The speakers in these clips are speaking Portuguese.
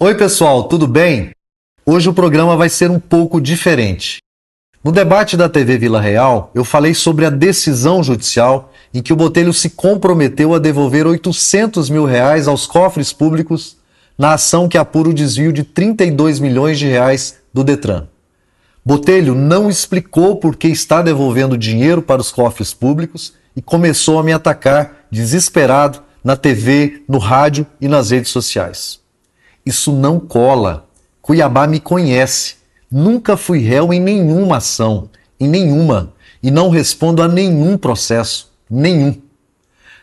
Oi, pessoal, tudo bem? Hoje o programa vai ser um pouco diferente. No debate da TV Vila Real, eu falei sobre a decisão judicial em que o Botelho se comprometeu a devolver 800 mil reais aos cofres públicos na ação que apura o desvio de 32 milhões de reais do Detran. Botelho não explicou por que está devolvendo dinheiro para os cofres públicos e começou a me atacar desesperado na TV, no rádio e nas redes sociais. Isso não cola. Cuiabá me conhece. Nunca fui réu em nenhuma ação, em nenhuma, e não respondo a nenhum processo, nenhum.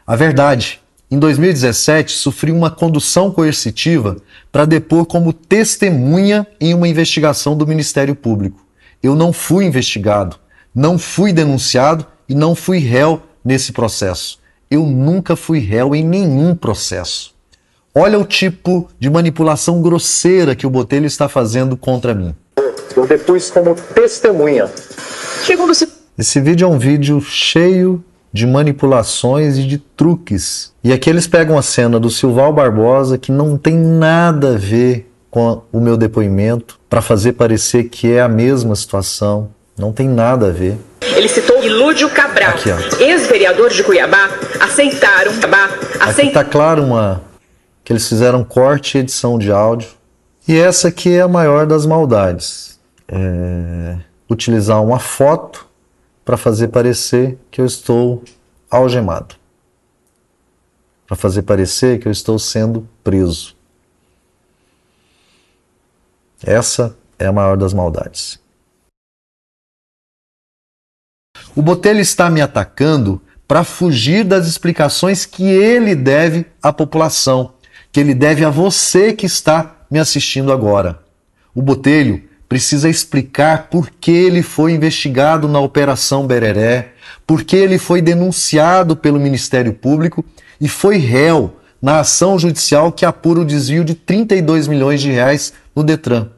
A verdade, em 2017 sofri uma condução coercitiva para depor como testemunha em uma investigação do Ministério Público. Eu não fui investigado, não fui denunciado e não fui réu nesse processo. Eu nunca fui réu em nenhum processo. Olha o tipo de manipulação grosseira que o Botelho está fazendo contra mim. Eu depus como testemunha. Segundo-se. Esse vídeo é um vídeo cheio de manipulações e de truques. E aqui eles pegam a cena do Silval Barbosa, que não tem nada a ver com o meu depoimento, para fazer parecer que é a mesma situação. Não tem nada a ver. Ele citou Ilúdio Cabral, ex-vereador de Cuiabá, aceitaram. Cabá, aceit... Aqui tá claro uma que eles fizeram corte e edição de áudio. E essa aqui é a maior das maldades. É utilizar uma foto para fazer parecer que eu estou algemado. Para fazer parecer que eu estou sendo preso. Essa é a maior das maldades. O Botelho está me atacando para fugir das explicações que ele deve à população que ele deve a você que está me assistindo agora. O Botelho precisa explicar por que ele foi investigado na Operação Bereré, por que ele foi denunciado pelo Ministério Público e foi réu na ação judicial que apura o desvio de 32 milhões de reais no Detran.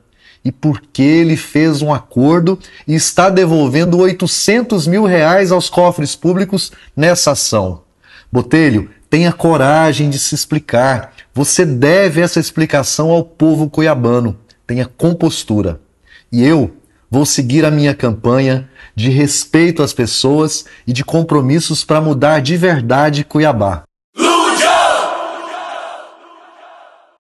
E por que ele fez um acordo e está devolvendo 800 mil reais aos cofres públicos nessa ação. Botelho, tenha coragem de se explicar você deve essa explicação ao povo cuiabano. Tenha compostura. E eu vou seguir a minha campanha de respeito às pessoas e de compromissos para mudar de verdade Cuiabá.